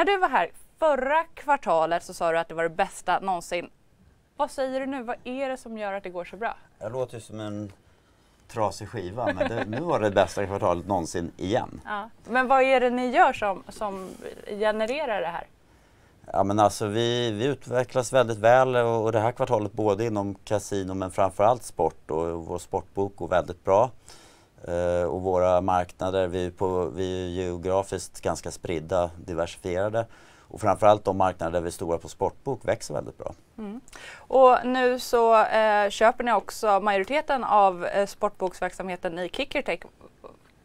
När du var här förra kvartalet så sa du att det var det bästa någonsin. Vad säger du nu? Vad är det som gör att det går så bra? Jag låter ju som en trasig skiva, men det, nu var det bästa kvartalet någonsin igen. Ja. Men vad är det ni gör som, som genererar det här? Ja, men alltså, vi, vi utvecklas väldigt väl och, och det här kvartalet både inom kasino men framförallt sport och, och vår sportbok går väldigt bra eh, och våra marknader, vi är, på, vi är geografiskt ganska spridda, diversifierade. Och framförallt de marknader där vi är stora på sportbok växer väldigt bra. Mm. Och nu så eh, köper ni också majoriteten av eh, sportboksverksamheten i Kickertech.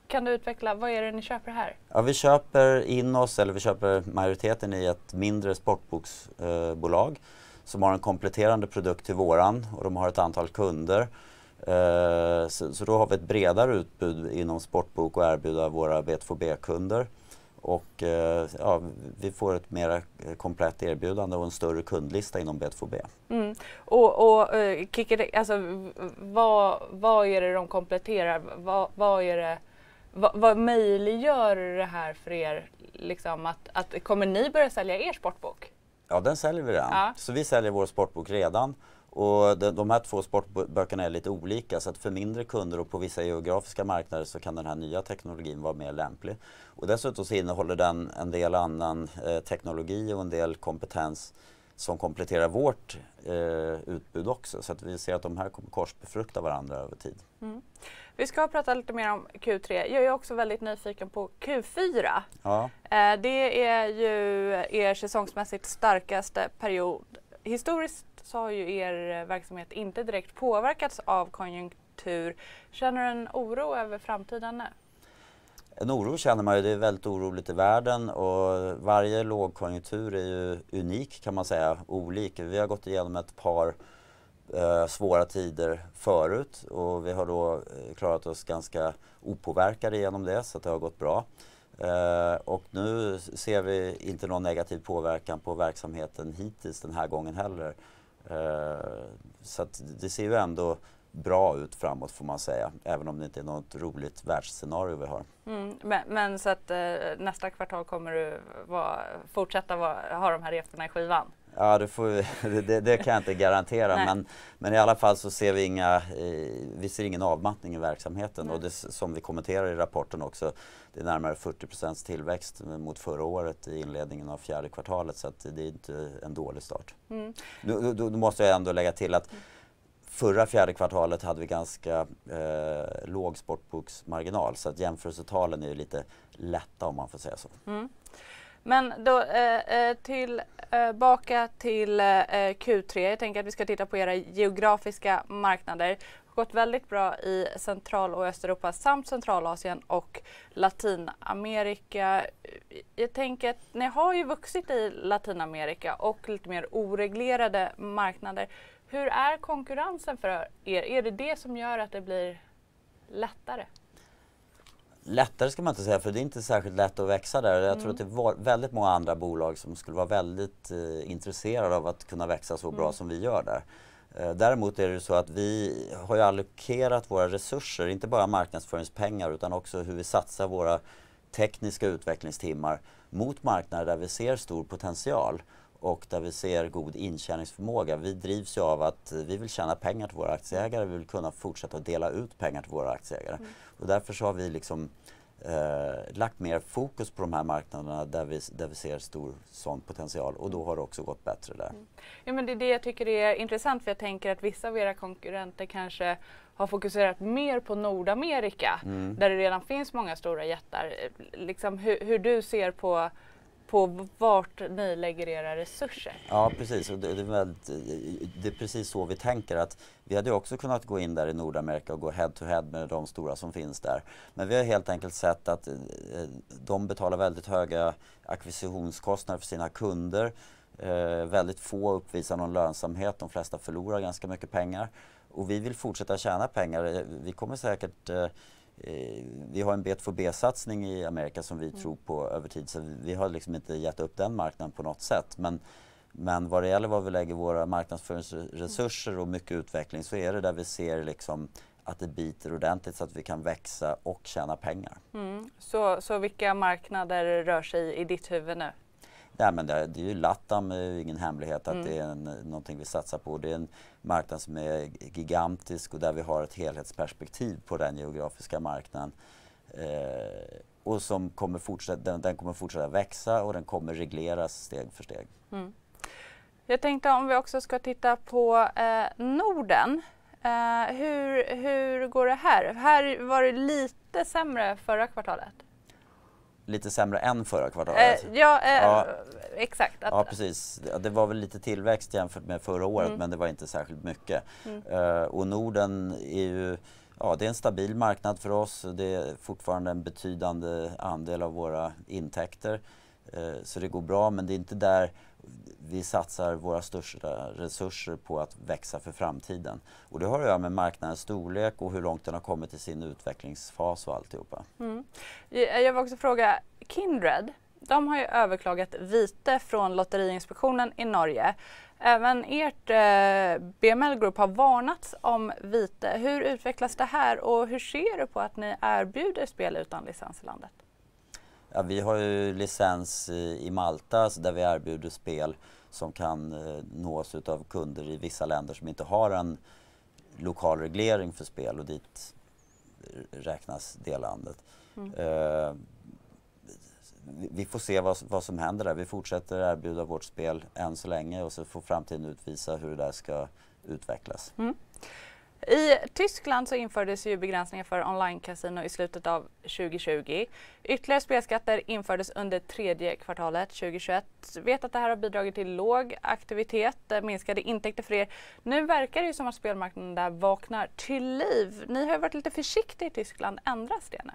Kan du utveckla, vad är det ni köper här? Ja, vi köper in oss, eller vi köper majoriteten i ett mindre sportboksbolag eh, som har en kompletterande produkt till våran och de har ett antal kunder. Eh, så, så, då har vi ett bredare utbud inom sportbok att erbjuda våra B2B-kunder. Och eh, ja, vi får ett mer komplett erbjudande och en större kundlista inom B2B. Mm. Och, och eh, Kikki, alltså, vad, vad är det de kompletterar? Vad, vad är det vad, vad möjliggör det här för er? Liksom, att, att, kommer ni börja sälja er sportbok? Ja, den säljer vi redan. Ja. Så vi säljer vår sportbok redan. Och de, de här två sportböckerna är lite olika så att för mindre kunder och på vissa geografiska marknader så kan den här nya teknologin vara mer lämplig. Och dessutom så innehåller den en del annan eh, teknologi och en del kompetens som kompletterar vårt eh, utbud också. Så att vi ser att de här kommer korsbefrukta varandra över tid. Mm. Vi ska prata lite mer om Q3. Jag är också väldigt nyfiken på Q4. Ja. Eh, det är ju er säsongsmässigt starkaste period historiskt så har ju er eh, verksamhet inte direkt påverkats av konjunktur. Känner du en oro över framtiden nu? En oro känner man ju. Det är väldigt oroligt i världen och varje lågkonjunktur är ju unik kan man säga, olik. Vi har gått igenom ett par eh, svåra tider förut och vi har då eh, klarat oss ganska opåverkade genom det så det har gått bra. Eh, och nu ser vi inte någon negativ påverkan på verksamheten hittills den här gången heller. Eh, så det ser ju ändå bra ut framåt får man säga, även om det inte är något roligt världsscenario vi har. Mm, men, men, så att eh, nästa kvartal kommer du va, fortsätta va, ha de här reporna i skivan? Ja, det, får, det, det, kan jag inte garantera, men, men i alla fall så ser vi, inga, eh, vi ser ingen avmattning i verksamheten. Nej. Och det, som vi kommenterar i rapporten också, det är närmare 40 tillväxt mot förra året i inledningen av fjärde kvartalet, så det är inte en dålig start. Mm. Då, då, då måste jag ändå lägga till att Förra fjärde kvartalet hade vi ganska eh, låg sportboksmarginal så att jämförelsetalen är lite lätta om man får säga så. Mm. Men då eh, tillbaka eh, till eh, eh, eh Q3. Jag tänker att vi ska titta på era geografiska marknader. Det har gått väldigt bra i Central och Östeuropa samt Centralasien och Latinamerika. Jag tänker att ni har ju vuxit i Latinamerika och lite mer oreglerade marknader. Hur är konkurrensen för er? Är det det som gör att det blir lättare? lättare ska man inte säga för det är inte särskilt lätt att växa där. Jag mm. tror att det är väldigt många andra bolag som skulle vara väldigt eh, intresserade av att kunna växa så bra mm. som vi gör där. Eh, däremot är det så att vi har ju allokerat våra resurser, inte bara marknadsföringspengar utan också hur vi satsar våra tekniska utvecklingstimmar mot marknader där vi ser stor potential och där vi ser god intjäningsförmåga. Vi drivs ju av att vi vill tjäna pengar till våra aktieägare, vi vill kunna fortsätta dela ut pengar till våra aktieägare. Mm. Och därför så har vi liksom eh, lagt mer fokus på de här marknaderna där vi, där vi ser stor sån potential och då har det också gått bättre där. Mm. Ja, men det är det jag tycker är intressant för jag tänker att vissa av era konkurrenter kanske har fokuserat mer på Nordamerika mm. där det redan finns många stora jättar. Liksom hur, hur du ser på på vart ni lägger era resurser. Ja precis, och det, det, är väldigt, det är precis så vi tänker att vi hade också kunnat gå in där i Nordamerika och gå head to head med de stora som finns där. Men vi har helt enkelt sett att eh, de betalar väldigt höga acquisitionskostnader för sina kunder. Eh, väldigt få uppvisar någon lönsamhet, de flesta förlorar ganska mycket pengar. Och vi vill fortsätta tjäna pengar. Eh, vi kommer säkert eh, Eh, vi har en B2B-satsning i Amerika som vi mm. tror på över tid så vi har liksom inte gett upp den marknaden på något sätt. Men, men vad det gäller var vi lägger våra marknadsföringsresurser och mycket utveckling så är det där vi ser liksom att det biter ordentligt så att vi kan växa och tjäna pengar. Mm. Så, så vilka marknader rör sig i ditt huvud nu? Nej, men det, det är ju Latam, ingen hemlighet att mm. det är en, någonting vi satsar på. Det är en marknad som är gigantisk och där vi har ett helhetsperspektiv på den geografiska marknaden. Eh, och som kommer fortsätta, den, den, kommer fortsätta växa och den kommer regleras steg för steg. Mm. Jag tänkte om vi också ska titta på eh, Norden. Eh, hur, hur går det här? Här var det lite sämre förra kvartalet lite sämre än förra kvartalet? Eh, ja, eh, ja, exakt. Att, ja, precis. Det var väl lite tillväxt jämfört med förra året mm. men det var inte särskilt mycket. Mm. Eh, och Norden är ju Ja, det är en stabil marknad för oss. Det är fortfarande en betydande andel av våra intäkter. Eh, så det går bra, men det är inte där vi satsar våra största resurser på att växa för framtiden. Och det har att göra med marknadens storlek och hur långt den har kommit i sin utvecklingsfas och alltihopa. Mm. Eh, jag vill också fråga, Kindred, de har ju överklagat vite från Lotteriinspektionen i Norge. Även ert eh, BML Group har varnats om vite. Hur utvecklas det här och hur ser du på att ni erbjuder spel utan licens i landet? Ja, vi har ju licens i, i Malta där vi erbjuder spel som kan eh, nås av kunder i vissa länder som inte har en lokal reglering för spel och dit räknas det landet. Mm. Eh, vi får se vad, vad, som händer där. Vi fortsätter erbjuda vårt spel än så länge och så får framtiden utvisa hur det där ska utvecklas. Mm. I Tyskland så infördes ju begränsningar för online-casino i slutet av 2020. Ytterligare spelskatter infördes under tredje kvartalet 2021. Vet att det här har bidragit till låg aktivitet, eh, minskade intäkter för er. Nu verkar det ju som att spelmarknaden där vaknar till liv. Ni har ju varit lite försiktiga i Tyskland. Ändras det nu?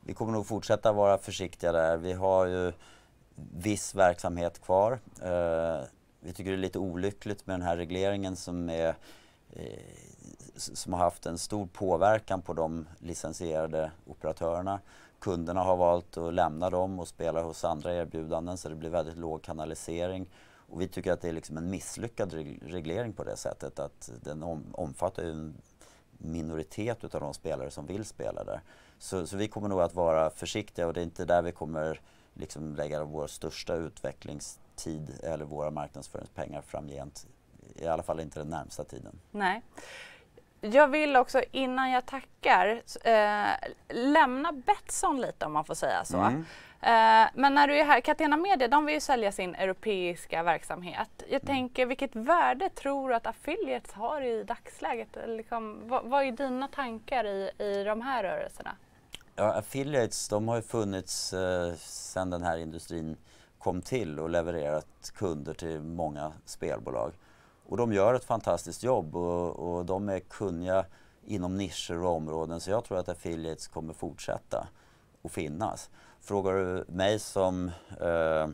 Vi kommer nog fortsätta vara försiktiga där. Vi har ju viss verksamhet kvar. Uh, vi tycker det är lite olyckligt med den här regleringen som är Eh, som har haft en stor påverkan på de licensierade operatörerna. Kunderna har valt att lämna dem och spela hos andra erbjudanden så det blir väldigt låg kanalisering. Och vi tycker att det är liksom en misslyckad reglering på det sättet att den om, omfattar en minoritet av de spelare som vill spela där. Så, så, vi kommer nog att vara försiktiga och det är inte där vi kommer liksom lägga vår största utvecklingstid eller våra marknadsföringspengar framgent i alla fall inte den närmsta tiden. Nej. Jag vill också innan jag tackar eh, lämna Betsson lite om man får säga så. Mm. Eh, men när du är här, Catena Media de vill ju sälja sin europeiska verksamhet. Jag mm. tänker vilket värde tror du att affiliates har i dagsläget? Liksom, vad, vad, är dina tankar i, i de här rörelserna? Ja, affiliates de har ju funnits eh, sedan den här industrin kom till och levererat kunder till många spelbolag. Och de gör ett fantastiskt jobb och, och de är kunniga inom nischer och områden så jag tror att affiliates kommer fortsätta att finnas. Frågar du mig som eh,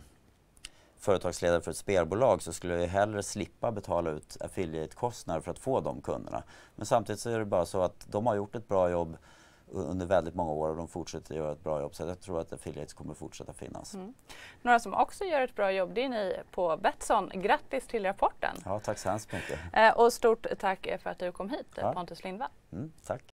företagsledare för ett spelbolag så skulle jag hellre slippa betala ut affiliate-kostnader för att få de kunderna. Men samtidigt så är det bara så att de har gjort ett bra jobb under väldigt många år och de fortsätter göra ett bra jobb. Så jag tror att affiliates kommer fortsätta finnas. Mm. Några som också gör ett bra jobb det är ni på Betsson. Grattis till rapporten! Ja, tack så hemskt mycket! Eh, och stort tack för att du kom hit ja. Pontus Lindvall. Mm, tack!